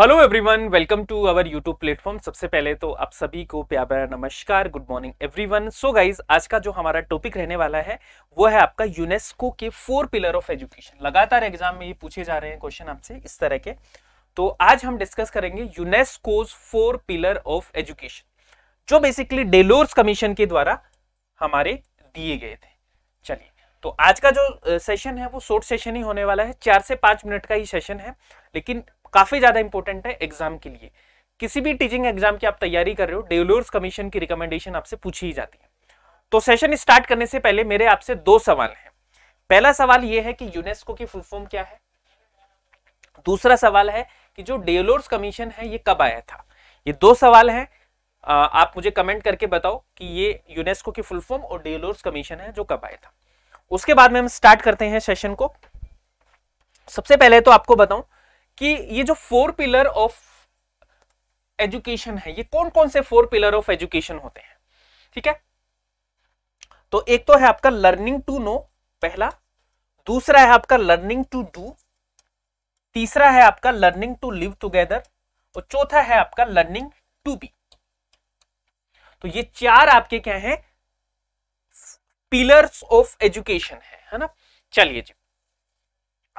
hello everyone welcome to our YouTube platform सबसे पहले तो आप सभी को प्यार प्यार नमस्कार good morning everyone so guys आज का जो हमारा टॉपिक रहने वाला है वो है आपका यूनेस्को के फोर पिलर ऑफ एजुकेशन लगातार एग्जाम में ये पूछे जा रहे हैं क्वेश्चन आपसे इस तरह के तो आज हम डिस्कस करेंगे UNESCO's four pillar of education जो बेसिकली डेलोर्स कमीशन के द्वारा हमारे दिए गए थे चलिए तो आज का जो सेशन है वो शॉर्ट सेशन ही होने वाला है चार से पांच मिनट का ही सेशन है लेकिन काफी ज्यादा इंपॉर्टेंट है एग्जाम के लिए किसी भी टीचिंग एग्जाम की आप तैयारी कर रहे हो डेवलोर्स कमीशन की रिकमेंडेशन आपसे पूछी ही जाती है तो सेशन स्टार्ट करने से पहले मेरे आपसे दो सवाल हैं पहला सवाल यह है कि यूनेस्को की फुल फॉर्म क्या है दूसरा सवाल है कि जो डेवलोर्स कमीशन है ये कब आया था ये दो सवाल हैं आप मुझे कमेंट करके बताओ कि ये यूनेस्को की फुल फॉर्म और डेवलोर्स कमीशन है जो कब आया था उसके बाद में हम स्टार्ट करते हैं सेशन को सबसे पहले तो आपको बताऊं कि ये जो फोर पिलर ऑफ एजुकेशन है ये कौन कौन से फोर पिलर ऑफ एजुकेशन होते हैं ठीक है तो एक तो है आपका लर्निंग टू नो पहला दूसरा है आपका लर्निंग टू डू तीसरा है आपका लर्निंग टू लिव टूगेदर और चौथा है आपका लर्निंग टू बी तो ये चार आपके क्या हैं पिलर्स ऑफ एजुकेशन है है ना चलिए जी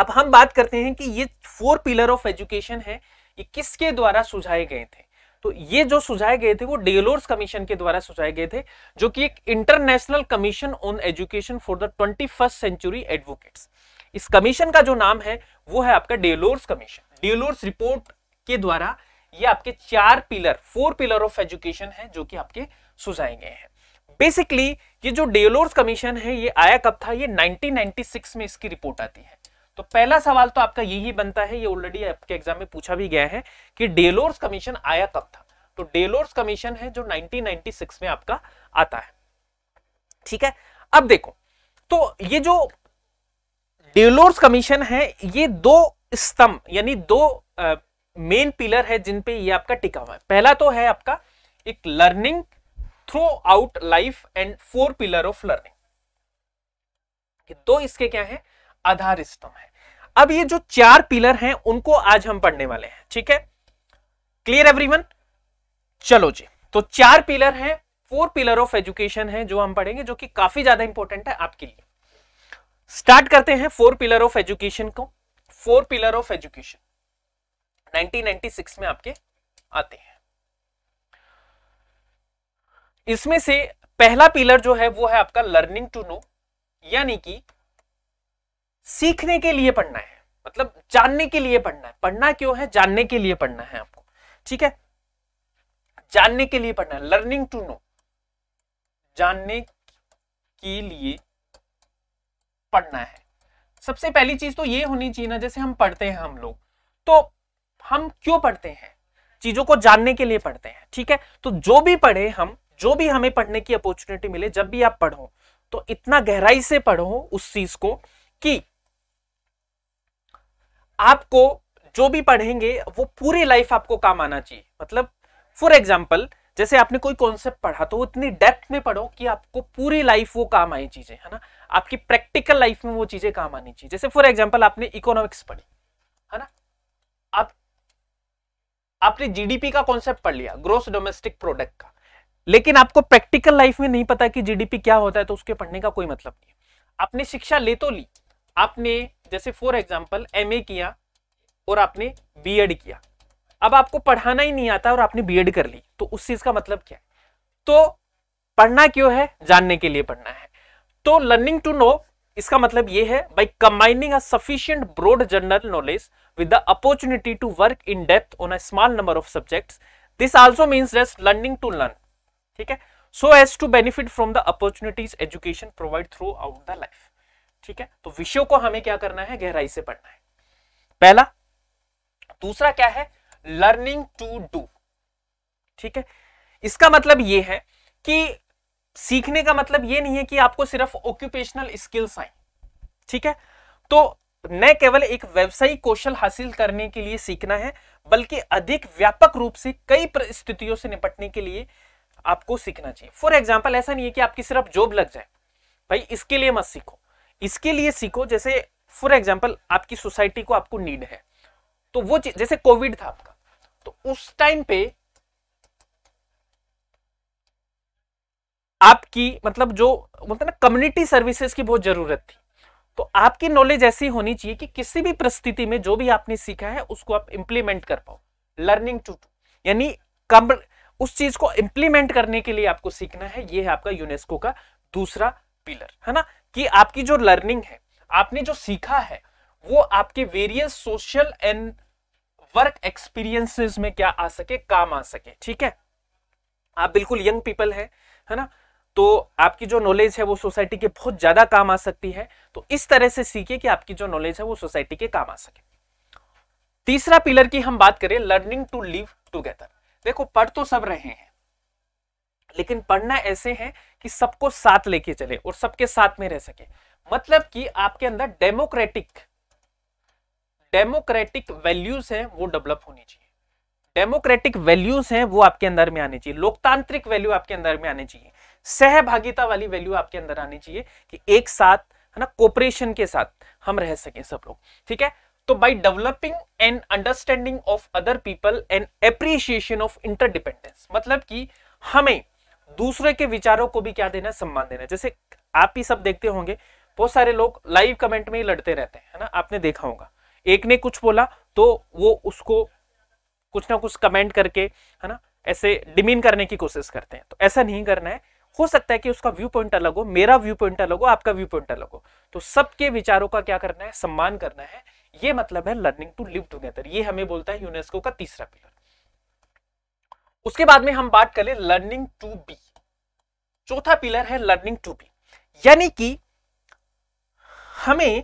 अब हम बात करते हैं कि ये फोर पिलर ऑफ एजुकेशन है ये किसके द्वारा सुझाए गए थे तो ये जो सुझाए गए थे वो डेलोर्स कमीशन के द्वारा सुझाए गए थे जो कि एक international commission on education for the twenty first century advocates इस कमीशन का जो नाम है वो है आपका डेलोर्स कमीशन डेलोर्स रिपोर्ट के द्वारा ये आपके चार pillar four pillar of education है जो कि आपके सुझाए गए हैं बेसिकली ये जो डेलोर्स कमीशन है ये आया कब था ये 1996 में इसकी रिपोर्ट आती है तो पहला सवाल तो आपका यही बनता है ये ऑलरेडी आपके एग्जाम में पूछा भी गया है कि डेलोर्स कमीशन आया कब था तो डेलोर्स कमीशन है जो 1996 में आपका आता है ठीक है अब देखो तो ये जो डेलोर्स कमीशन है ये दो स्तंभ यानी दो मेन पिलर है जिन पे ये आपका टिका हुआ है पहला तो है आपका एक learning throughout life and four pillar of learning दो इसके क्या है आधार स्तंभ है अब ये जो चार पिलर हैं उनको आज हम पढ़ने वाले हैं ठीक है क्लियर एवरीवन चलो जी तो चार पिलर हैं फोर पिलर ऑफ एजुकेशन है जो हम पढ़ेंगे जो कि काफी ज्यादा इंपॉर्टेंट है आपके लिए स्टार्ट करते हैं फोर पिलर ऑफ एजुकेशन को फोर पिलर ऑफ एजुकेशन 1996 में आपके आते हैं इसमें से पहला पिलर जो है वो है आपका लर्निंग टू नो यानी कि सीखने के लिए पढ़ना है मतलब जानने के लिए पढ़ना है पढ़ना क्यों है जानने के लिए पढ़ना है आपको ठीक है जानने के लिए पढ़ना है लर्निंग टू नो जानने के लिए पढ़ना है सबसे पहली चीज तो ये होनी चाहिए ना जैसे हम पढ़ते हैं हम लोग तो हम क्यों पढ़ते हैं चीजों को जानने के लिए पढ़ते हैं ठीक है तो जो भी पढ़े हम जो भी हमें पढ़ने की अपॉर्चुनिटी मिले जब भी आप पढ़ो तो इतना गहराई से पढ़ो उस चीज को कि आपको जो भी पढ़ेंगे वो पूरी लाइफ आपको काम आना चाहिए मतलब फॉर एग्जाम्पल जैसे आपने कोई कॉन्सेप्ट पढ़ा तो इतनी डेप्थ में पढ़ो कि आपको पूरी लाइफ वो काम आई चीजें है ना आपकी प्रैक्टिकल लाइफ में वो चीजें काम आनी चाहिए जैसे फॉर एग्जाम्पल आपने इकोनॉमिक्स पढ़ी है ना आप आपने जीडीपी का कॉन्सेप्ट पढ़ लिया ग्रोस डोमेस्टिक प्रोडक्ट का लेकिन आपको प्रैक्टिकल लाइफ में नहीं पता कि जीडीपी क्या होता है तो उसके पढ़ने का कोई मतलब नहीं आपने शिक्षा ले तो ली आपने जैसे फॉर एग्जाम्पल एम किया और आपने बी किया अब आपको पढ़ाना ही नहीं आता और आपने बी कर ली तो उस चीज का मतलब क्या है तो पढ़ना क्यों है जानने के लिए पढ़ना है तो लर्निंग टू नो इसका मतलब यह है by combining sufficient broad general knowledge with the opportunity to work in depth on a small number of subject this also mean just learning to learn ठीक है so as to benefit from the opportunities education provide throughout the life ठीक है तो विषयों को हमें क्या करना है गहराई से पढ़ना है पहला दूसरा क्या है लर्निंग टू डू ठीक है इसका मतलब यह है कि सीखने का मतलब यह नहीं है कि आपको सिर्फ ऑक्यूपेशनल स्किल्स आए ठीक है तो न केवल एक व्यवसायिक कौशल हासिल करने के लिए सीखना है बल्कि अधिक व्यापक रूप से कई परिस्थितियों से निपटने के लिए आपको सीखना चाहिए फॉर एग्जाम्पल ऐसा नहीं है कि आपकी सिर्फ जॉब लग जाए भाई इसके लिए मत सीखो इसके लिए सीखो जैसे फॉर एग्जाम्पल आपकी सोसाइटी को आपको नीड है तो वो जैसे कोविड था आपका तो उस टाइम पे आपकी मतलब जो मतलब ना कम्युनिटी सर्विसेज की बहुत जरूरत थी तो आपकी नॉलेज ऐसी होनी चाहिए कि किसी भी परिस्थिति में जो भी आपने सीखा है उसको आप इंप्लीमेंट कर पाओ लर्निंग टू टू यानी कम उस चीज को इंप्लीमेंट करने के लिए आपको सीखना है ये है आपका यूनेस्को का दूसरा पिलर है ना कि आपकी जो लर्निंग है आपने जो सीखा है वो आपके various social and work experiences में क्या आ सके काम आ सके ठीक है आप बिल्कुल यंग पीपल है है ना तो आपकी जो नॉलेज है वो सोसाइटी के बहुत ज्यादा काम आ सकती है तो इस तरह से सीखे कि आपकी जो नॉलेज है वो सोसाइटी के काम आ सके तीसरा पिलर की हम बात करें लर्निंग टू लिव टूगेदर देखो पढ़ तो सब रहे हैं लेकिन पढ़ना ऐसे है कि सबको साथ लेके चले और सबके साथ में रह सके मतलब कि आपके अंदर डेमोक्रेटिक डेमोक्रेटिक वैल्यूज है वो डेवलप होनी चाहिए डेमोक्रेटिक वैल्यूज है वो आपके अंदर में आने चाहिए लोकतांत्रिक वैल्यू आपके अंदर में आने चाहिए सहभागिता वाली वैल्यू आपके अंदर आनी चाहिए कि एक साथ है ना कोऑपरेशन के साथ हम रह सकें सब लोग ठीक है तो by developing and understanding of other people and appreciation of interdependence मतलब कि हमें दूसरे के विचारों को भी क्या देना है सम्मान देना है जैसे आप ही सब देखते होंगे बहुत सारे लोग लाइव कमेंट में ही लड़ते रहते हैं है ना आपने देखा होगा एक ने कुछ बोला तो वो उसको कुछ ना कुछ कमेंट करके है ना ऐसे डिमीन करने की कोशिश करते हैं तो ऐसा नहीं करना है हो सकता है कि उसका व्यू पॉइंट अलग हो मेरा व्यू पॉइंट अलग हो आपका व्यू पॉइंट अलग हो तो सबके विचारों का क्या करना है सम्मान करना है ये मतलब है लर्निंग टू लिव टुगेदर ये हमें बोलता है यूनेस्को का तीसरा पिलर उसके बाद में हम बात करें लर्निंग टू बी चौथा पिलर है लर्निंग टू बी यानी कि हमें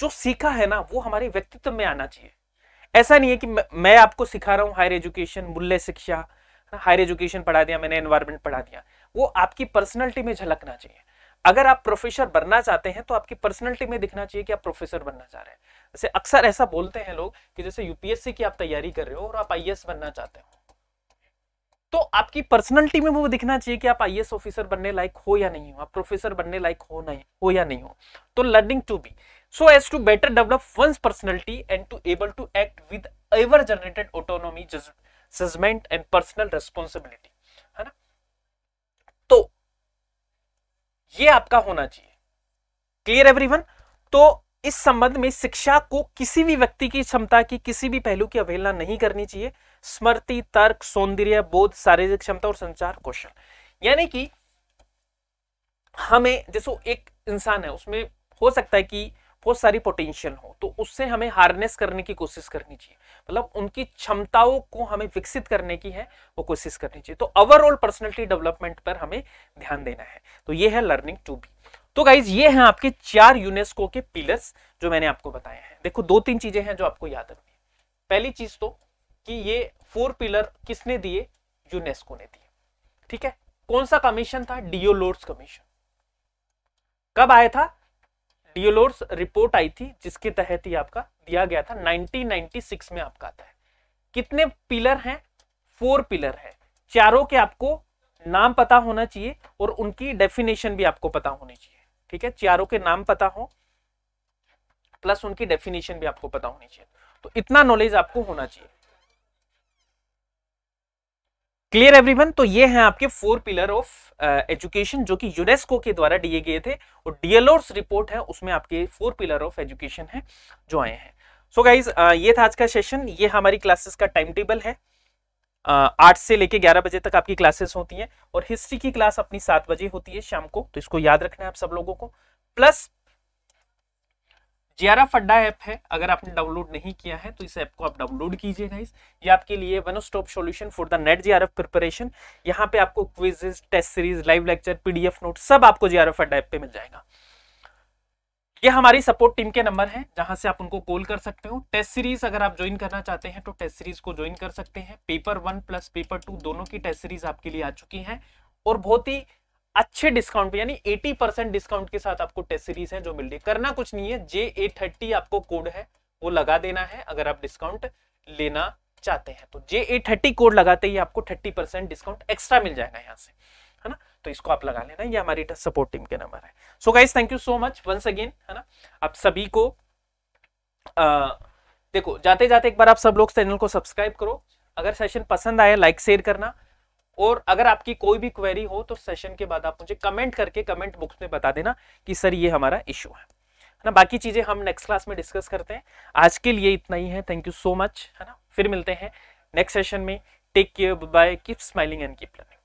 जो सीखा है ना वो हमारे व्यक्तित्व में आना चाहिए ऐसा नहीं है कि मैं आपको सिखा रहा हूं हायर एजुकेशन मूल्य शिक्षा हायर एजुकेशन पढ़ा दिया मैंने एनवायरमेंट पढ़ा दिया वो आपकी पर्सनैलिटी में झलकना चाहिए अगर आप प्रोफेसर बनना चाहते हैं तो आपकी पर्सनैलिटी में दिखना चाहिए कि आप प्रोफेसर बनना चाह रहे हैं जैसे अक्सर ऐसा बोलते हैं लोग कि जैसे यूपीएससी की आप तैयारी कर रहे हो और आप आई बनना चाहते हो तो आपकी पर्सनैलिटी में वो दिखना चाहिए कि आप आई ऑफिसर बनने लायक हो या नहीं हो आप प्रोफेसर बनने लायक हो नहीं हो या नहीं हो तो learning to be so as to better develop one personality and to able to act with ever generated autonomy judgement and personal responsibility है ना तो ये आपका होना चाहिए क्लियर एवरीवन तो इस संबंध में शिक्षा को किसी भी व्यक्ति की क्षमता की किसी भी पहलू की अवहेलना नहीं करनी चाहिए स्मृति तर्क सौंदर्य बोध शारीरिक क्षमता और संचार कौशल यानी कि हमें जैसे एक इंसान है उसमें हो सकता है कि बहुत सारी पोटेंशियल हो तो उससे हमें हार्नेस करने की कोशिश करनी चाहिए मतलब उनकी क्षमताओं को हमें विकसित करने की है वो कोशिश करनी चाहिए तो ओवरऑल पर्सनैलिटी डेवलपमेंट पर हमें ध्यान देना है तो ये है लर्निंग टू बी तो गाइज ये हैं आपके चार यूनेस्को के पिलर्स जो मैंने आपको बताए हैं देखो दो तीन चीजें हैं जो आपको याद रखनी पहली चीज तो कि ये फोर पिलर किसने दिए यूनेस्को ने दिए ठीक है कौन सा कमीशन था डीओ कमीशन कब आया था डीओ लॉर्ड्स रिपोर्ट आई थी जिसके तहत ही आपका दिया गया था 1996 में आपका आता है कितने पिलर हैं फोर पिलर है चारों के आपको नाम पता होना चाहिए और उनकी डेफिनेशन भी आपको पता होनी चाहिए ठीक है चारों के नाम पता हो प्लस उनकी डेफिनेशन भी आपको पता होनी चाहिए तो इतना नॉलेज आपको होना चाहिए क्लियर एवरीवन तो ये है आपके फोर पिलर ऑफ एजुकेशन जो कि यूनेस्को के द्वारा दिए गए थे और डीएलओर्स रिपोर्ट है उसमें आपके फोर पिलर ऑफ एजुकेशन है जो आए हैं सो so गाइज uh, ये था आज का सेशन ये हमारी क्लासेस का टाइम टेबल है आठ से लेके ग्यारह बजे तक आपकी क्लासेस होती हैं और हिस्ट्री की क्लास अपनी सात बजे होती है शाम को तो इसको याद रखना है आप सब लोगों को प्लस जियारा फड्डा ऐप है अगर आपने डाउनलोड नहीं किया है तो इस ऐप को आप डाउनलोड कीजिए गाइस ये आपके लिए one stop solution for the net JRF preparation यहाँ पे आपको quizzes test series live lecture PDF note सब आपको जीआरएफ फड्डा ऐप पे मिल जाएगा ये हमारी सपोर्ट टीम के नंबर हैं जहां से आप उनको कॉल कर सकते हो टेस्ट सीरीज अगर आप ज्वाइन करना चाहते हैं तो टेस्ट सीरीज को ज्वाइन कर सकते हैं paper one plus paper two दोनों की टेस्ट सीरीज आपके लिए आ चुकी है और बहुत ही अच्छे डिस्काउंट पे यानी 80 परसेंट डिस्काउंट के साथ आपको टेस्ट सीरीज है जो मिल रही करना कुछ नहीं है जे ए थर्टी आपको कोड है वो लगा देना है अगर आप डिस्काउंट लेना चाहते हैं तो जे ए थर्टी कोड लगाते ही आपको थर्टी परसेंट डिस्काउंट एक्स्ट्रा मिल जाएगा यहाँ से है ना तो इसको आप लगा लेना ये हमारी सपोर्ट टीम के नंबर है so guys thank you so much once again है ना आप सभी को आ, देखो जाते जाते एक बार आप सब लोग चैनल को सब्सक्राइब करो अगर सेशन पसंद आया लाइक शेयर करना और अगर आपकी कोई भी क्वेरी हो तो सेशन के बाद आप मुझे कमेंट करके कमेंट बॉक्स में बता देना कि सर ये हमारा इश्यू है ना बाकी चीज़ें हम नेक्स्ट क्लास में डिस्कस करते हैं आज के लिए इतना ही है थैंक यू सो मच है ना फिर मिलते हैं नेक्स्ट सेशन में take care bye keep smiling and keep learning